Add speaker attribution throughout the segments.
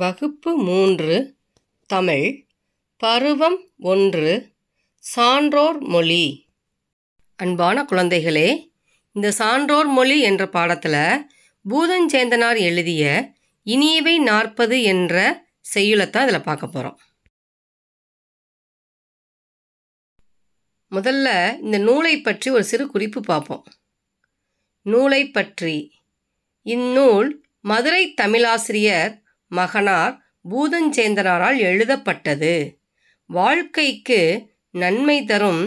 Speaker 1: வகுப்பு மூன்று தமிழ் பருவம் ஒன்று சான்றோர் மொழி அன்பான குழந்தைகளே இந்த சான்றோர் மொழி என்ற பாடத்தில் பூதஞ்சேந்தனார் எழுதிய இனியவை நாற்பது என்ற செய்யுளத்தை அதில் பார்க்க போகிறோம் முதல்ல இந்த நூலை பற்றி ஒரு சிறு குறிப்பு பார்ப்போம் நூலை பற்றி இந்நூல் மதுரை தமிழாசிரியர் மகனார் பூதஞ்சேந்தனாரால் எழுதப்பட்டது வாழ்க்கைக்கு நன்மை தரும்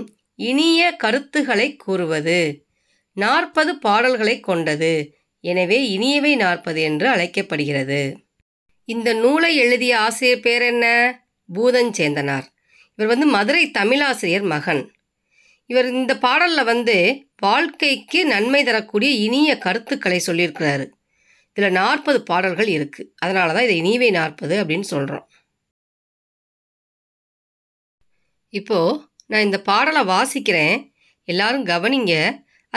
Speaker 1: இனிய கருத்துகளை கூறுவது நாற்பது பாடல்களை கொண்டது எனவே இனியவை நாற்பது என்று அழைக்கப்படுகிறது இந்த நூலை எழுதிய ஆசிரியர் பேர் என்ன பூதஞ்சேந்தனார் இவர் வந்து மதுரை தமிழாசிரியர் மகன் இவர் இந்த பாடலில் வந்து வாழ்க்கைக்கு நன்மை தரக்கூடிய இனிய கருத்துக்களை சொல்லியிருக்கிறாரு இதில் நாற்பது பாடல்கள் இருக்குது அதனால தான் இதை நீவை நாற்பது அப்படின்னு சொல்கிறோம் இப்போது நான் இந்த பாடலை வாசிக்கிறேன் எல்லாரும் கவனிங்க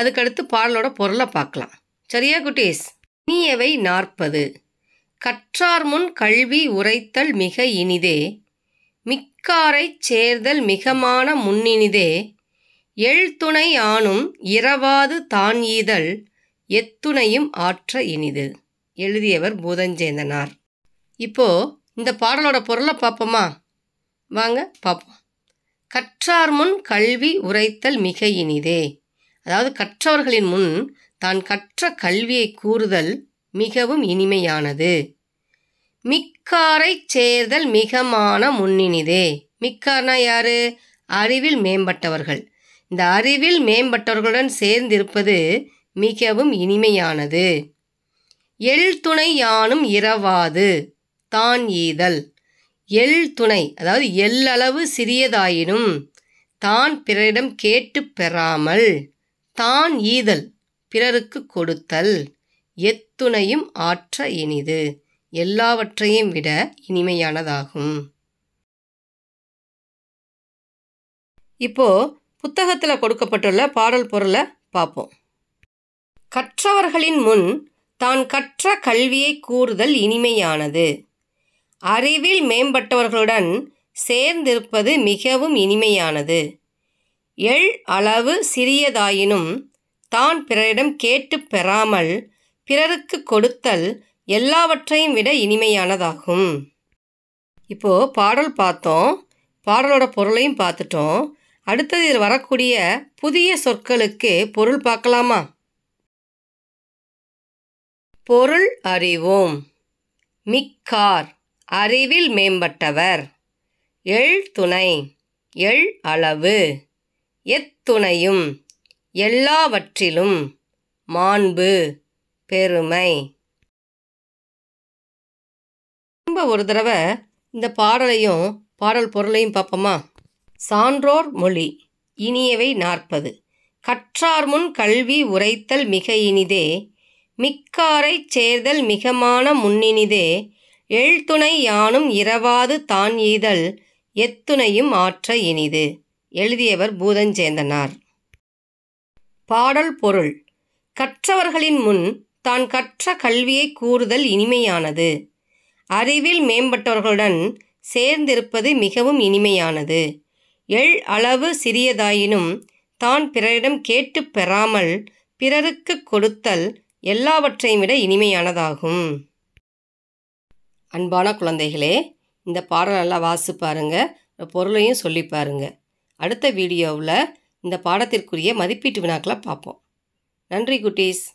Speaker 1: அதுக்கடுத்து பாடலோட பொருளை பார்க்கலாம் சரியா குட்டீஸ் இனியவை நாற்பது கற்றார் முன் கல்வி உரைத்தல் மிக இனிதே மிக்காரை சேர்தல் மிகமான முன்னினிதே எழுத்துணை ஆணும் இரவாது தான் ஈதல் எத்துணையும் ஆற்ற இனிது எழுதியவர் பூதஞ்சேந்தனார் இப்போ இந்த பாடலோட பொருளை பார்ப்போமா வாங்க பார்ப்போம் கற்றார் முன் கல்வி உரைத்தல் மிக இனிதே அதாவது கற்றவர்களின் முன் தான் கற்ற கல்வியை கூறுதல் மிகவும் இனிமையானது மிக்காரை சேர்தல் மிகமான முன்னினிதே மிக்கார்னா யாரு அறிவில் மேம்பட்டவர்கள் இந்த அறிவில் மேம்பட்டவர்களுடன் சேர்ந்திருப்பது மிகவும் இனிமையானது எள் துணை யானும் இரவாது தான் ஈதல் எள் துணை அதாவது எல்லளவு சிறியதாயினும் தான் பிறரிடம் கேட்டு பெறாமல் தான் ஈதல் பிறருக்கு கொடுத்தல் எத்துணையும் ஆற்ற இனிது எல்லாவற்றையும் விட இனிமையானதாகும் இப்போ புத்தகத்தில் கொடுக்கப்பட்டுள்ள பாடல் பொருளை பார்ப்போம் கற்றவர்களின் முன் தான் கற்ற கல்வியை கூறுதல் இனிமையானது அறிவில் மேம்பட்டவர்களுடன் சேர்ந்திருப்பது மிகவும் இனிமையானது எள் அளவு சிறியதாயினும் தான் பிறரிடம் கேட்டு பெறாமல் பிறருக்கு கொடுத்தல் எல்லாவற்றையும் விட இனிமையானதாகும் இப்போது பாடல் பார்த்தோம் பாடலோட பொருளையும் பார்த்துட்டோம் அடுத்தது வரக்கூடிய புதிய சொற்களுக்கு பொருள் பார்க்கலாமா பொருள் அறிவோம் மிக்கார் அறிவில் மேம்பட்டவர் எள் துணை எள் அளவு எத்துணையும் எல்லாவற்றிலும் மாண்பு பெருமை ரொம்ப ஒரு தடவை இந்த பாடலையும் பாடல் பொருளையும் பார்ப்போமா சான்றோர் மொழி இனியவை நாற்பது கற்றார் முன் கல்வி உரைத்தல் மிக இனிதே மிக்காரைச் சேர்தல் மிகமான முன்னினிதே எழுத்துணை யானும் இரவாது தான் ஈதல் எத்துணையும் ஆற்ற இனிது எழுதியவர் பூதஞ்சேந்தனார் பாடல் பொருள் கற்றவர்களின் முன் தான் கற்ற கல்வியை கூறுதல் இனிமையானது அறிவில் மேம்பட்டவர்களுடன் சேர்ந்திருப்பது மிகவும் இனிமையானது எள் அளவு சிறியதாயினும் தான் பிறரிடம் கேட்டு பெறாமல் பிறருக்கு கொடுத்தல் எல்லாவற்றையும் விட இனிமையானதாகும் அன்பான குழந்தைகளே இந்த பாடம் நல்லா வாசி பாருங்க பொருளையும் சொல்லி பாருங்க அடுத்த வீடியோவில் இந்த பாடத்திற்குரிய மதிப்பீட்டு வினாக்களை பார்ப்போம் நன்றி குட்டீஸ்